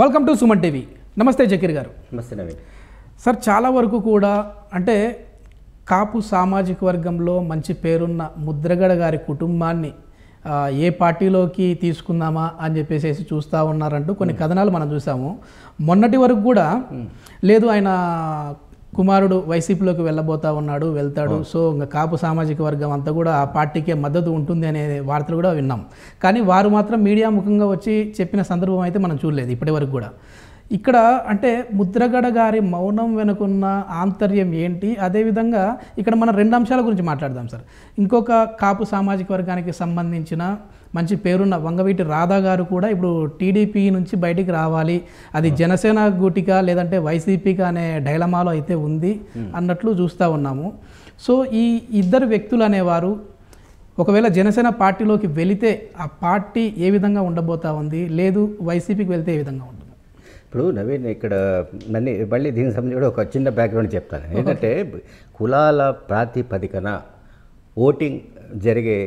Welcome to Suman TV నమస్తే జకీర్ గారు నమస్తే నవీన్ సార్ చాలా వరకు కూడా అంటే కాపు సామాజిక వర్గంలో మంచి పేరున్న ముద్రగడ గారి కుటుంబాన్ని ఏ పార్టీలోకి తీసుకుందామా అని చెప్పేసి చూస్తూ ఉన్నారంటూ కొన్ని కథనాలు మనం చూసాము మొన్నటి వరకు కూడా లేదు ఆయన కుమారుడు వైసీపీలోకి వెళ్ళబోతా ఉన్నాడు వెళ్తాడు సో ఇంకా కాపు సామాజిక వర్గం అంతా కూడా ఆ పార్టీకే మద్దతు ఉంటుంది అనే వార్తలు కూడా విన్నాం కానీ వారు మాత్రం మీడియా ముఖంగా వచ్చి చెప్పిన సందర్భం అయితే మనం చూడలేదు ఇప్పటి వరకు కూడా ఇక్కడ అంటే ముద్రగడ గారి మౌనం వెనుకున్న ఆంతర్యం ఏంటి అదేవిధంగా ఇక్కడ మనం రెండు అంశాల గురించి మాట్లాడదాం సార్ ఇంకొక కాపు సామాజిక వర్గానికి సంబంధించిన మంచి పేరున్న వంగవీటి రాధా గారు కూడా ఇప్పుడు టీడీపీ నుంచి బయటికి రావాలి అది జనసేన గూటిక లేదంటే వైసీపీగా అనే డైలమాలో అయితే ఉంది అన్నట్లు చూస్తూ ఉన్నాము సో ఈ ఇద్దరు వ్యక్తులు అనేవారు ఒకవేళ జనసేన పార్టీలోకి వెళితే ఆ పార్టీ ఏ విధంగా ఉండబోతా ఉంది లేదు వైసీపీకి వెళ్తే ఏ విధంగా ఉంటుంది ఇప్పుడు నవీన్ ఇక్కడ నన్ను మళ్ళీ దీనికి సంబంధించి ఒక చిన్న బ్యాక్గ్రౌండ్ చెప్తాను ఏంటంటే కులాల ప్రాతిపదికన ఓటింగ్ జరిగే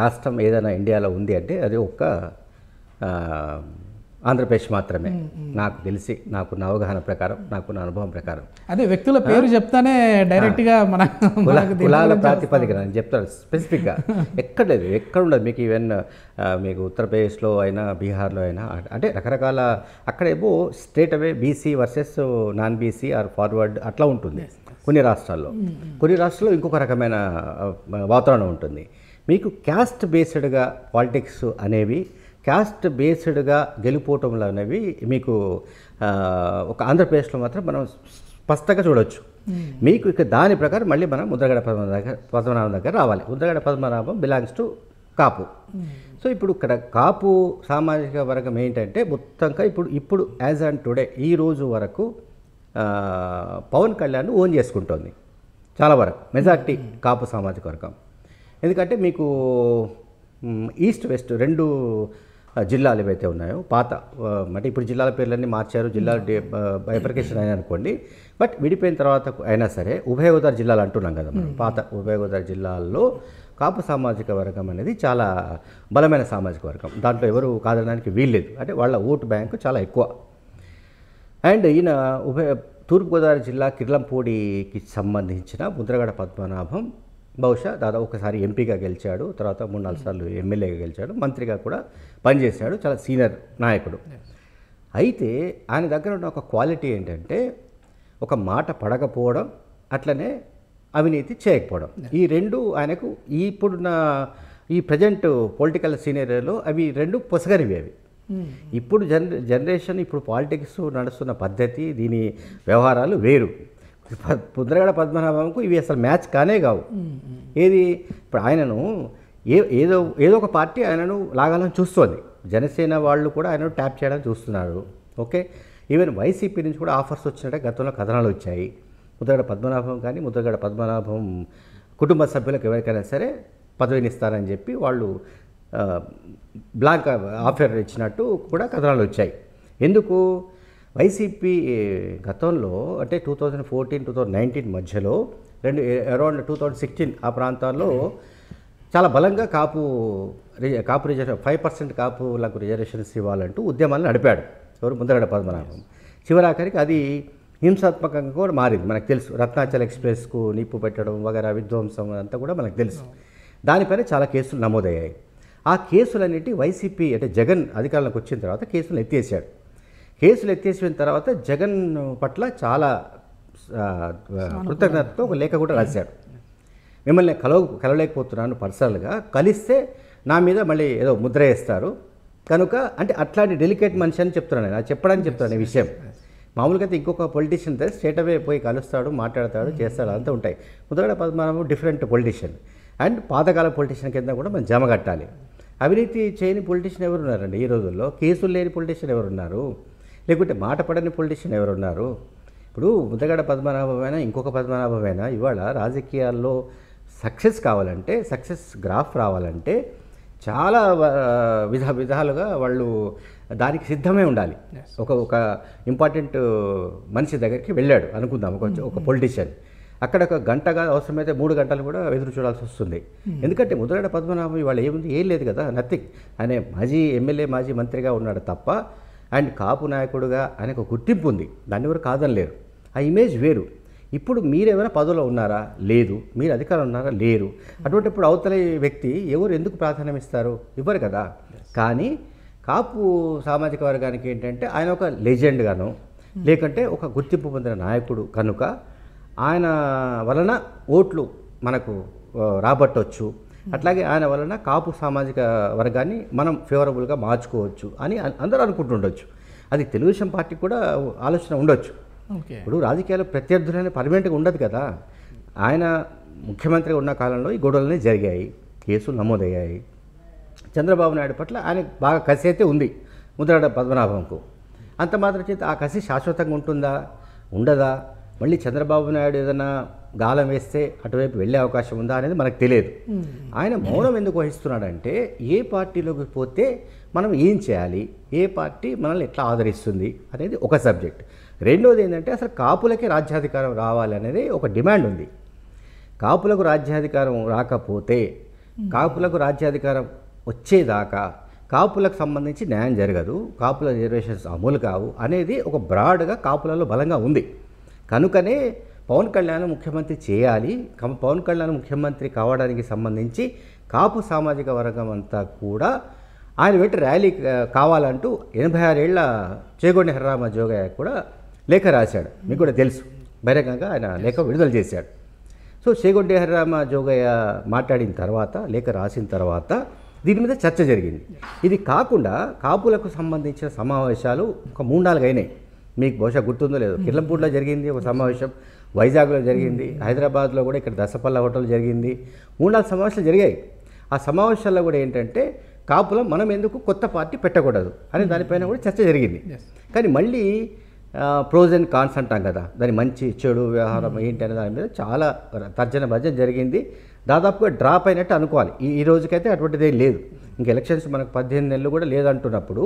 రాష్ట్రం ఏదైనా ఇండియాలో ఉంది అంటే అది ఒక్క ఆంధ్రప్రదేశ్ మాత్రమే నాకు తెలిసి నాకున్న అవగాహన ప్రకారం నాకున్న అనుభవం ప్రకారం అదే వ్యక్తుల పేరు చెప్తానే డైరెక్ట్గా మన కులాల ప్రాతిపదికన నేను చెప్తాను స్పెసిఫిక్గా ఎక్కడ లేదు ఎక్కడ ఉండదు మీకు ఈవెన్ మీకు ఉత్తరప్రదేశ్లో అయినా బీహార్లో అయినా అంటే రకరకాల అక్కడేమో స్టేట్ అవే BC versus non BC or forward అట్లా ఉంటుంది కొన్ని రాష్ట్రాల్లో కొన్ని రాష్ట్రాల్లో ఇంకొక రకమైన వాతావరణం ఉంటుంది మీకు క్యాస్ట్ బేస్డ్గా పాలిటిక్స్ అనేవి క్యాస్ట్ బేస్డ్గా గెలుపోవటంలో అనేవి మీకు ఒక ఆంధ్రప్రదేశ్లో మాత్రం మనం స్పష్టంగా చూడవచ్చు hmm. మీకు ఇక దాని ప్రకారం మళ్ళీ మనం ముద్రగడ పద్మ దగ్గర పద్మనాభం దగ్గర రావాలి Mudragada Padmanabham belongs to Kapu hmm. So ఇప్పుడు ఇక్కడ కాపు సామాజిక వర్గం ఏంటంటే మొత్తంగా ఇప్పుడు ఇప్పుడు యాజ్ అండ్ టుడే ఈ రోజు వరకు పవన్ కళ్యాణ్ ఓన్ చేసుకుంటోంది చాలా వరకు మెజార్టీ hmm. కాపు సామాజిక వర్గం ఎందుకంటే మీకు ఈస్ట్ వెస్ట్ రెండు జిల్లాలు ఏవైతే ఉన్నాయో పాత అంటే ఇప్పుడు జిల్లాల పేర్లన్నీ మార్చారు జిల్లాల బైఫర్కేషన్ అయినా అనుకోండి బట్ విడిపోయిన తర్వాత అయినా సరే ఉభయ గోదావరి జిల్లాలు అంటున్నాం కదా మనం పాత ఉభయ గోదావరి జిల్లాల్లో కాపు సామాజిక వర్గం అనేది చాలా బలమైన సామాజిక వర్గం దాంట్లో ఎవరు కాదనడానికి వీల్లేదు అంటే వాళ్ళ ఓటు బ్యాంకు చాలా ఎక్కువ అండ్ ఈయన ఉభయ తూర్పుగోదావరి జిల్లా కిర్లంపూడికి సంబంధించిన ముద్రగడ పద్మనాభం బహుశా దాదాపు ఒకసారి ఎంపీగా గెలిచాడు తర్వాత మూడు నాలుగు సార్లు ఎమ్మెల్యేగా గెలిచాడు మంత్రిగా కూడా పనిచేశాడు చాలా సీనియర్ నాయకుడు అయితే ఆయన దగ్గర ఉన్న ఒక క్వాలిటీ ఏంటంటే ఒక మాట పడకపోవడం అట్లనే అవినీతి చేయకపోవడం ఈ రెండు ఆయనకు ఇప్పుడున్న ఈ ప్రజెంట్ పొలిటికల్ సీనియర్లో అవి రెండు పొసగనివి అవి ఇప్పుడు జనరేషన్ ఇప్పుడు పాలిటిక్స్ నడుస్తున్న పద్ధతి దీని వ్యవహారాలు వేరు ముద్రగడ పద్మనాభంకు ఇవి అసలు మ్యాచ్ కానే కావు ఏది ఇప్పుడు ఆయనను ఏ ఏదో ఏదో ఒక పార్టీ ఆయనను లాగాలని చూస్తుంది జనసేన వాళ్ళు కూడా ఆయనను ట్యాప్ చేయడానికి చూస్తున్నారు ఓకే ఈవెన్ వైసీపీ నుంచి కూడా ఆఫర్స్ వచ్చినట్టే గతంలో కథనాలు వచ్చాయి ముద్రగడ పద్మనాభం కానీ ముద్రగడ పద్మనాభం కుటుంబ సభ్యులకు ఎవరికైనా సరే పదవిని ఇస్తారని చెప్పి వాళ్ళు బ్లాంక్ ఆఫర్ ఇచ్చినట్టు కూడా కథనాలు వచ్చాయి ఎందుకు వైసీపీ గతంలో అంటే two thousand fourteen two thousand nineteen మధ్యలో రెండు అరౌండ్ టూ థౌజండ్ సిక్స్టీన్ ఆ ప్రాంతాల్లో చాలా బలంగా Kapu Kapu reservation five percent కాపులకు రిజర్వేషన్స్ ఇవ్వాలంటూ ఉద్యమాలు నడిపాడు ఎవరు ముందర పద్మనాభం చివరాఖరికి అది హింసాత్మకంగా కూడా మారింది మనకు తెలుసు రత్నాచల్ ఎక్స్ప్రెస్కు నిప్పు పెట్టడం వగైరా విధ్వంసం అంతా కూడా మనకు తెలుసు దానిపైన చాలా కేసులు నమోదయ్యాయి ఆ కేసులన్నిటి వైసీపీ అంటే జగన్ అధికారంలోకి వచ్చిన తర్వాత కేసులు ఎత్తేసాడు కేసులు ఎత్తేసిన తర్వాత జగన్ పట్ల చాలా కృతజ్ఞతతో ఒక లేఖ కూడా రాశాడు మిమ్మల్ని కలవ కలవలేకపోతున్నాను పర్సనల్గా కలిస్తే నా మీద మళ్ళీ ఏదో ముద్ర వేస్తారు కనుక అంటే అట్లాంటి డెలికేట్ మనిషి అని చెప్తున్నాను నేను చెప్పడానికి చెప్తున్నాను ఈ విషయం మామూలుగా అయితే ఇంకొక పొలిటీషియన్ అయితే స్టేట్ అవే పోయి కలుస్తాడు మాట్లాడతాడు చేస్తాడు అంతా ఉంటాయి మొదట మనము డిఫరెంట్ పొలిటీషియన్ అండ్ పాతకాల పొలిటీషియన్ కింద కూడా మనం జమ కట్టాలి అవినీతి చేయని పొలిటీషియన్ ఎవరున్నారండి ఈ రోజుల్లో కేసులు లేని పొలిటీషియన్ ఎవరున్నారు లేకుంటే మాట పడని పొలిటీషియన్ ఎవరున్నారు ఇప్పుడు ముద్దగడ పద్మనాభమైనా ఇంకొక పద్మనాభమైనా ఇవాళ రాజకీయాల్లో సక్సెస్ కావాలంటే సక్సెస్ గ్రాఫ్ రావాలంటే చాలా విధ విధాలుగా వాళ్ళు దానికి సిద్ధమే ఉండాలి ఒక ఒక ఇంపార్టెంట్ మనిషి దగ్గరికి వెళ్ళాడు అనుకుందాం ఒక ఒక పొలిటీషియన్ hmm. అక్కడ ఒక గంటగా అవసరమైతే మూడు గంటలు కూడా ఎదురు చూడాల్సి వస్తుంది hmm. ఎందుకంటే ముద్రగడ పద్మనాభం ఇవాళ ఏముంది ఏం లేదు కదా నథింగ్ అనే మాజీ ఎమ్మెల్యే మాజీ మంత్రిగా ఉన్నాడు తప్ప అండ్ కాపు నాయకుడుగా ఆయనకు ఒక గుర్తింపు ఉంది దాన్ని ఎవరు కాదని లేరు ఆ ఇమేజ్ వేరు ఇప్పుడు మీరేమైనా పదవిలో ఉన్నారా లేదు మీరు అధికారం ఉన్నారా లేరు అటువంటి ఇప్పుడు అవతల వ్యక్తి ఎవరు ఎందుకు ప్రాధాన్యం ఇస్తారు ఇవ్వరు కదా కానీ కాపు సామాజిక వర్గానికి ఏంటంటే ఆయన ఒక లెజెండ్ గాను లేకంటే ఒక గుర్తింపు పొందిన నాయకుడు కనుక ఆయన వలన ఓట్లు మనకు రాబట్టవచ్చు Hmm. అట్లాగే ఆయన వలన కాపు సామాజిక వర్గాన్ని మనం ఫేవరబుల్గా మార్చుకోవచ్చు అని అందరూ అనుకుంటుండొచ్చు అది తెలుగుదేశం పార్టీ కూడా ఆలోచన ఉండొచ్చు ఇప్పుడు రాజకీయాలు ప్రత్యర్థులనే పర్మనెంట్గా ఉండదు కదా ఆయన ముఖ్యమంత్రిగా ఉన్న కాలంలో ఈ గొడవలనే జరిగాయి కేసులు నమోదయ్యాయి చంద్రబాబు నాయుడు పట్ల ఆయన బాగా కసి అయితే ఉంది ముద్రాడ పద్మనాభంకు అంత మాత్రం చేత ఆ కసి శాశ్వతంగా ఉంటుందా ఉండదా మళ్ళీ చంద్రబాబు నాయుడు ఏదైనా గాలం వేస్తే అటువైపు వెళ్ళే అవకాశం ఉందా అనేది మనకు తెలియదు hmm. ఆయన మౌనం ఎందుకు వహిస్తున్నాడంటే ఏ పార్టీలోకి పోతే మనం ఏం చేయాలి ఏ పార్టీ మనల్ని ఎట్లా ఆదరిస్తుంది అనేది ఒక సబ్జెక్ట్ రెండోది ఏంటంటే అసలు కాపులకే రాజ్యాధికారం రావాలి అనేది ఒక డిమాండ్ ఉంది కాపులకు రాజ్యాధికారం రాకపోతే hmm. కాపులకు రాజ్యాధికారం వచ్చేదాకా కాపులకు సంబంధించి న్యాయం జరగదు కాపుల రిజర్వేషన్స్ అమలు కావు అనేది ఒక బ్రాడ్గా కాపులలో బలంగా ఉంది కనుకనే పవన్ కళ్యాణ్ ముఖ్యమంత్రి చేయాలి పవన్ కళ్యాణ్ ముఖ్యమంత్రి కావడానికి సంబంధించి కాపు సామాజిక వర్గం అంతా కూడా ఆయన పెట్టి ర్యాలీ కావాలంటూ ఎనభై ఆరేళ్ల చేగొండ హర్రామ జోగయ్య కూడా లేఖ రాశాడు మీకు కూడా తెలుసు బహిరంగంగా ఆయన లేఖ విడుదల చేశాడు సో చేగొండ హర్రామ జోగయ్య మాట్లాడిన తర్వాత లేఖ రాసిన తర్వాత దీని మీద చర్చ జరిగింది ఇది కాకుండా కాపులకు సంబంధించిన సమావేశాలు ఒక మూడు నాలుగు అయినాయి మీకు బహుశా గుర్తుందో లేదో కిర్లంపూర్లో జరిగింది ఒక సమావేశం వైజాగ్లో జరిగింది హైదరాబాద్లో కూడా ఇక్కడ దసపల్ల హోటల్ జరిగింది మూడు నాలుగు సమావేశాలు జరిగాయి ఆ సమావేశాల్లో కూడా ఏంటంటే కాపులం మనం ఎందుకు కొత్త పార్టీ పెట్టకూడదు అనే దానిపైన కూడా చర్చ జరిగింది కానీ మళ్ళీ ప్రోజ్ అండ్ కాన్స్ అంటాం కదా దాని మంచి చెడు వ్యవహారం ఏంటి అనే దాని మీద చాలా తర్జన భర్జన జరిగింది దాదాపుగా డ్రాప్ అయినట్టు అనుకోవాలి ఈ ఈ రోజుకైతే అటువంటిది లేదు ఇంక ఎలక్షన్స్ మనకు పద్దెనిమిది నెలలు కూడా లేదంటున్నప్పుడు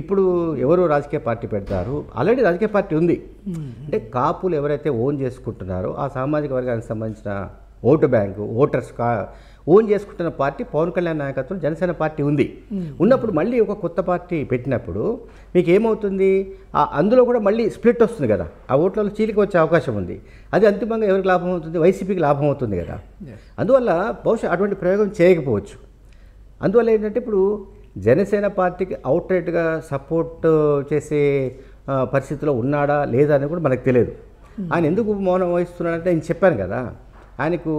ఇప్పుడు ఎవరు రాజకీయ పార్టీ పెడతారు ఆల్రెడీ రాజకీయ పార్టీ ఉంది అంటే కాపులు ఎవరైతే ఓన్ చేసుకుంటున్నారో ఆ సామాజిక వర్గానికి సంబంధించిన ఓటు బ్యాంకు ఓటర్స్ కా ఓన్ చేసుకుంటున్న పార్టీ పవన్ కళ్యాణ్ నాయకత్వం జనసేన పార్టీ ఉంది ఉన్నప్పుడు మళ్ళీ ఒక కొత్త పార్టీ పెట్టినప్పుడు మీకు ఏమవుతుంది అందులో కూడా మళ్ళీ స్ప్లిట్ వస్తుంది కదా ఆ ఓట్లలో చీలిక వచ్చే అవకాశం ఉంది అది అంతిమంగా ఎవరికి లాభం అవుతుంది వైసీపీకి లాభం అవుతుంది కదా అందువల్ల బహుశా అటువంటి ప్రయోగం చేయకపోవచ్చు అందువల్ల ఏంటంటే ఇప్పుడు జనసేన పార్టీకి అవుట్ రైట్గా సపోర్ట్ చేసే uh, పరిస్థితిలో ఉన్నాడా లేదా అని కూడా మనకు తెలియదు hmm. ఆయన ఎందుకు మౌనం వహిస్తున్నాడంటే నేను చెప్పాను కదా ఆయనకు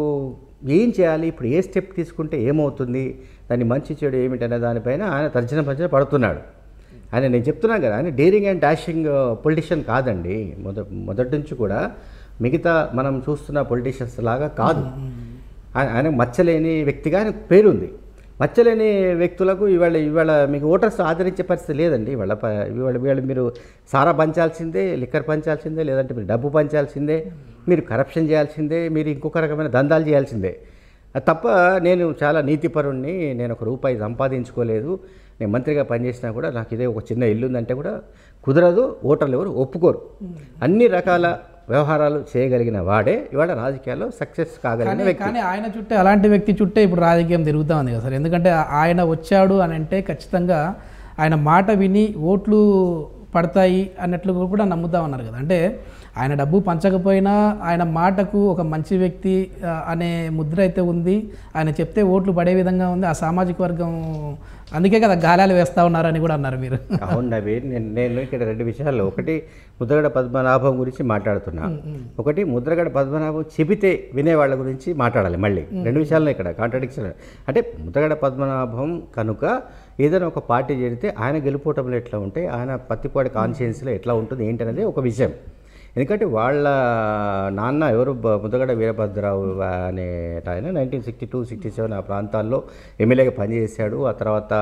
ఏం చేయాలి ఇప్పుడు ఏ స్టెప్ తీసుకుంటే ఏమవుతుంది దాన్ని మంచి చెడు ఏమిటనే దానిపైన ఆయన తర్జన భర్జన పడుతున్నాడు ఆయన నేను చెప్తున్నాను కదా ఆయన డేరింగ్ అండ్ డాషింగ్ పొలిటీషియన్ కాదండి మొద మొదటి నుంచి కూడా మిగతా మనం చూస్తున్న పొలిటీషియన్స్ లాగా కాదు hmm, hmm, ఆయన మచ్చలేని వ్యక్తిగా ఆయన పేరుంది మచ్చలేని వ్యక్తులకు ఇవాళ ఇవాళ మీకు ఓటర్స్ ఆదరించే పరిస్థితి లేదండి ఇవాళ ఇవాళ ఇవాళ మీరు సారా పంచాల్సిందే లిక్కర్ పంచాల్సిందే లేదంటే మీరు డబ్బు పంచాల్సిందే మీరు కరప్షన్ చేయాల్సిందే మీరు ఇంకొక రకమైన దందాలు చేయాల్సిందే తప్ప నేను చాలా నీతిపరుణ్ణి నేను ఒక రూపాయి సంపాదించుకోలేదు నేను మంత్రిగా పనిచేసినా కూడా నాకు ఇదే ఒక చిన్న ఇల్లు ఉందంటే కూడా కుదరదు ఓటర్లు ఎవరు ఒప్పుకోరు అన్ని రకాల వ్యవహారాలు చేయగలిగిన వాడే ఇవాళ రాజకీయాల్లో సక్సెస్ కాగలిగిన కానీ ఆయన చుట్టే అలాంటి వ్యక్తి చుట్టే ఇప్పుడు రాజకీయం తిరుగుతూ ఉంది కదా సార్ ఎందుకంటే ఆయన వచ్చాడు అని అంటే ఖచ్చితంగా ఆయన మాట విని ఓట్లు పడతాయి అన్నట్లు కూడా నమ్ముతా ఉన్నారు కదా అంటే ఆయన డబ్బు పంచకపోయినా ఆయన మాటకు ఒక మంచి వ్యక్తి అనే ముద్ర అయితే ఉంది ఆయన చెప్తే ఓట్లు పడే విధంగా ఉంది ఆ సామాజిక వర్గం అందుకే కదా గాలాలు వేస్తూ ఉన్నారని కూడా అన్నారు మీరు అవును అవి నేను నేను ఇక్కడ రెండు విషయాలు ఒకటి ముద్రగడ పద్మనాభం గురించి మాట్లాడుతున్నా ఒకటి ముద్రగడ పద్మనాభం చెబితే వినే వాళ్ళ గురించి మాట్లాడాలి మళ్ళీ రెండు విషయాలను ఇక్కడ కాంట్రడిక్షన్ అంటే ముద్రగడ పద్మనాభం కనుక ఏదైనా ఒక పార్టీ చేరితే ఆయన గెలుపోవటంలో ఎట్లా ఉంటే ఆయన పత్తిపాడి కాన్షియన్స్లో ఎట్లా ఉంటుంది ఏంటనేది ఒక విషయం ఎందుకంటే వాళ్ళ నాన్న ఎవరు ముందుగడ వీరభద్రరావు అనే ఆయన nineteen sixty two sixty seven ఆ ప్రాంతాల్లో ఎమ్మెల్యేగా పనిచేశాడు ఆ తర్వాత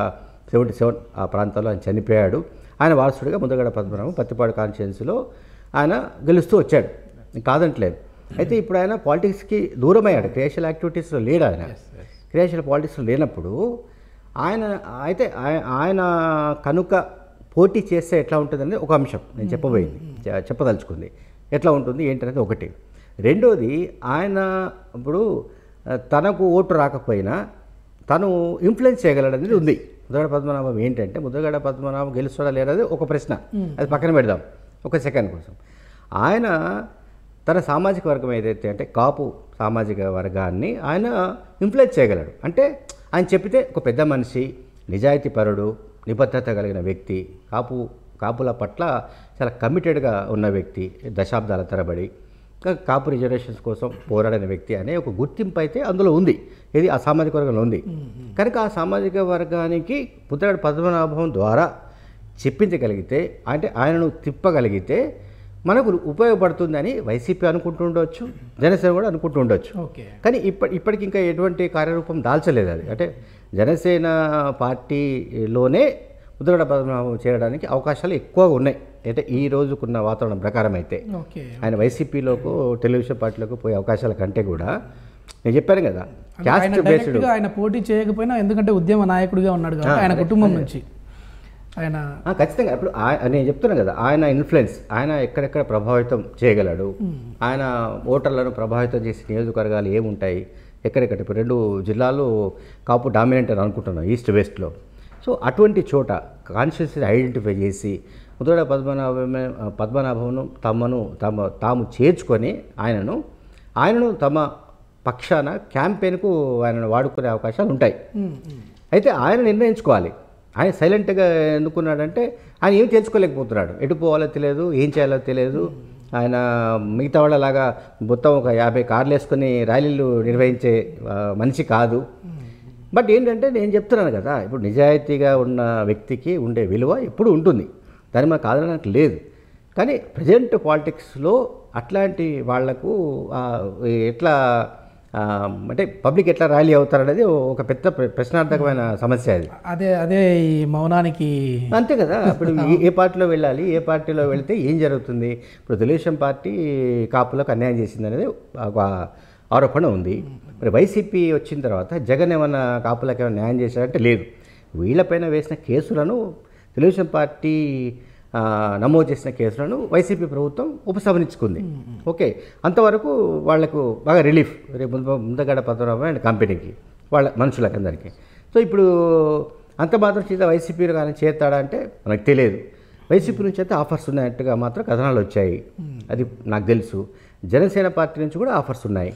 సెవెంటీ సెవెన్ ఆ ప్రాంతాల్లో ఆయన చనిపోయాడు ఆయన వారసుడిగా ముందుగడ పద్మనాభం పత్తిపాడు కాన్స్టిట్యున్సీలో ఆయన గెలుస్తూ వచ్చాడు కాదంటలేదు అయితే ఇప్పుడు ఆయన పాలిటిక్స్కి దూరమయ్యాడు క్రియేషనల్ యాక్టివిటీస్లో లేడు ఆయన క్రియేషనల్ పాలిటిక్స్లో లేనప్పుడు ఆయన అయితే ఆయన కనుక పోటీ చేస్తే ఎట్లా ఉంటుందనేది ఒక అంశం నేను చెప్పబోయింది చెప్పదలుచుకుంది ఎట్లా ఉంటుంది ఏంటనేది ఒకటి రెండోది ఆయన ఇప్పుడు తనకు ఓటు రాకపోయినా తను ఇన్ఫ్లుయెన్స్ చేయగలడనేది ఉంది ముద్రగడ పద్మనాభం ఏంటంటే ముద్రగడ పద్మనాభం గెలుస్తాడా లేదా ఒక ప్రశ్న అది పక్కన పెడదాం ఒక సెకండ్ కోసం ఆయన తన సామాజిక వర్గం ఏదైతే అంటే కాపు సామాజిక వర్గాన్ని ఆయన ఇన్ఫ్లుయెన్స్ చేయగలడు అంటే ఆయన చెప్పితే ఒక పెద్ద మనిషి నిజాయితీ పరుడు నిబద్ధత కలిగిన వ్యక్తి కాపు కాపుల పట్ల చాలా కమిటెడ్గా ఉన్న వ్యక్తి దశాబ్దాల తరబడి కాపు రిజర్వేషన్స్ కోసం పోరాడిన వ్యక్తి అనే ఒక గుర్తింపు అయితే అందులో ఉంది ఇది ఆ సామాజిక వర్గంలో ఉంది కనుక ఆ సామాజిక వర్గానికి పుత్రాడు పద్మనాభం ద్వారా చెప్పించగలిగితే అంటే ఆయనను తిప్పగలిగితే మనకు ఉపయోగపడుతుందని వైసీపీ అనుకుంటుండొచ్చు జనసేన కూడా అనుకుంటుండొచ్చు కానీ ఇప్పటి ఇప్పటికి ఇంకా ఎటువంటి కార్యరూపం దాల్చలేదు అది అంటే జనసేన పార్టీలోనే ముద్రగడ పద్మనాభం చేయడానికి అవకాశాలు ఎక్కువగా ఉన్నాయి అంటే ఈ రోజుకున్న వాతావరణం ప్రకారం అయితే ఆయన వైసీపీలోకి టెలివిజన్ పార్టీలోకి పోయే అవకాశాల కంటే కూడా నేను చెప్పాను కదా ఆయన పోటీ చేయకపోయినా ఎందుకంటే ఉద్యమ నాయకుడిగా ఉన్నాడు ఆయన కుటుంబం నుంచి ఆయన ఖచ్చితంగా ఇప్పుడు నేను చెప్తున్నాను కదా ఆయన ఇన్ఫ్లుయెన్స్ ఆయన ఎక్కడెక్కడ ప్రభావితం చేయగలడు hmm. ఆయన ఓటర్లను ప్రభావితం చేసే నియోజకవర్గాలు ఏముంటాయి ఎక్కడెక్కడ ఇప్పుడు రెండు జిల్లాలు కాపు డామినెంట్ అని అనుకుంటున్నాను ఈస్ట్ వెస్ట్లో సో అటువంటి చోట కాన్షియస్ని ఐడెంటిఫై చేసి ముదడ పద్మనాభమే పద్మనాభమును తమను తమ తాము చేర్చుకొని ఆయనను ఆయనను తమ పక్షాన క్యాంపెయిన్కు ఆయనను వాడుకునే అవకాశాలు ఉంటాయి hmm, hmm. అయితే ఆయన నిర్ణయించుకోవాలి ఆయన సైలెంట్గా ఎన్నుకున్నాడంటే ఆయన ఏం తెలుసుకోలేకపోతున్నాడు ఎటు పోవాలో తెలియదు ఏం చేయాలో తెలియదు ఆయన మిగతా వాళ్ళలాగా మొత్తం ఒక యాభై కార్లు వేసుకుని ర్యాలీలు నిర్వహించే మనిషి కాదు బట్ ఏంటంటే నేను చెప్తున్నాను కదా ఇప్పుడు నిజాయితీగా ఉన్న వ్యక్తికి ఉండే విలువ ఎప్పుడు ఉంటుంది దాని మనకు కాదనడానికి లేదు కానీ ప్రజెంట్ పాలిటిక్స్లో అట్లాంటి వాళ్లకు ఎట్లా అంటే పబ్లిక్ ఎట్లా ర్యాలీ అవుతారనేది ఒక పెద్ద ప్రశ్నార్థకమైన సమస్య అది అదే అదే ఈ మౌనానికి అంతే కదా ఇప్పుడు ఏ పార్టీలో వెళ్ళాలి ఏ పార్టీలో వెళితే ఏం జరుగుతుంది ఇప్పుడు తెలుగుదేశం పార్టీ కాపులకు అన్యాయం చేసింది అనేది ఒక ఆరోపణ ఉంది మరి వైసీపీ వచ్చిన తర్వాత జగన్ ఏమైనా కాపులకు ఏమైనా న్యాయం చేశారంటే లేదు వీళ్ళపైన వేసిన కేసులను తెలుగుదేశం పార్టీ నమోదు చేసిన కేసులను వైసీపీ ప్రభుత్వం ఉపసంహరించుకుంది ఓకే అంతవరకు వాళ్లకు బాగా రిలీఫ్ రేపు ముందగడ పద్మనాభం అండ్ కంపెనీకి వాళ్ళ మనుషులకి అందరికీ సో ఇప్పుడు అంత మాత్రం చేత వైసీపీలో కానీ చేస్తాడా అంటే మనకు తెలియదు వైసీపీ నుంచి అయితే ఆఫర్స్ ఉన్నట్టుగా మాత్రం కథనాలు వచ్చాయి అది నాకు తెలుసు జనసేన పార్టీ నుంచి కూడా ఆఫర్స్ ఉన్నాయి